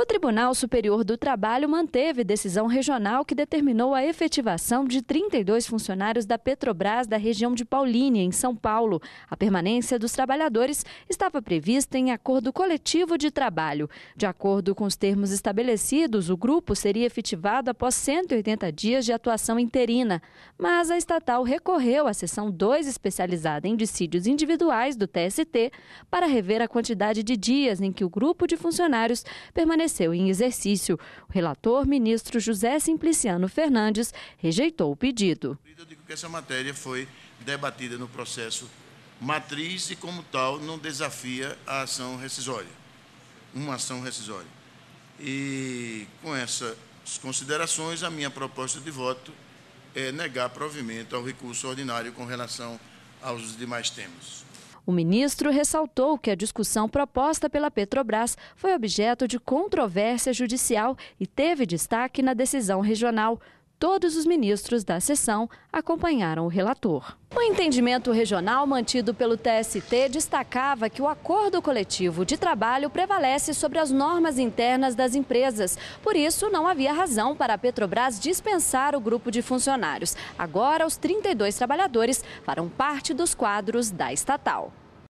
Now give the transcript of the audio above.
O Tribunal Superior do Trabalho manteve decisão regional que determinou a efetivação de 32 funcionários da Petrobras da região de Paulínia, em São Paulo. A permanência dos trabalhadores estava prevista em acordo coletivo de trabalho. De acordo com os termos estabelecidos, o grupo seria efetivado após 180 dias de atuação interina, mas a estatal recorreu à seção 2 especializada em dissídios individuais do TST para rever a quantidade de dias em que o grupo de funcionários permaneceu permaneceu em exercício. O relator, ministro José Simpliciano Fernandes, rejeitou o pedido. Eu digo que essa matéria foi debatida no processo matriz e, como tal, não desafia a ação rescisória, uma ação rescisória. E com essas considerações, a minha proposta de voto é negar provimento ao recurso ordinário com relação aos demais temas. O ministro ressaltou que a discussão proposta pela Petrobras foi objeto de controvérsia judicial e teve destaque na decisão regional todos os ministros da sessão acompanharam o relator. O entendimento regional mantido pelo TST destacava que o acordo coletivo de trabalho prevalece sobre as normas internas das empresas. Por isso, não havia razão para a Petrobras dispensar o grupo de funcionários. Agora, os 32 trabalhadores farão parte dos quadros da estatal.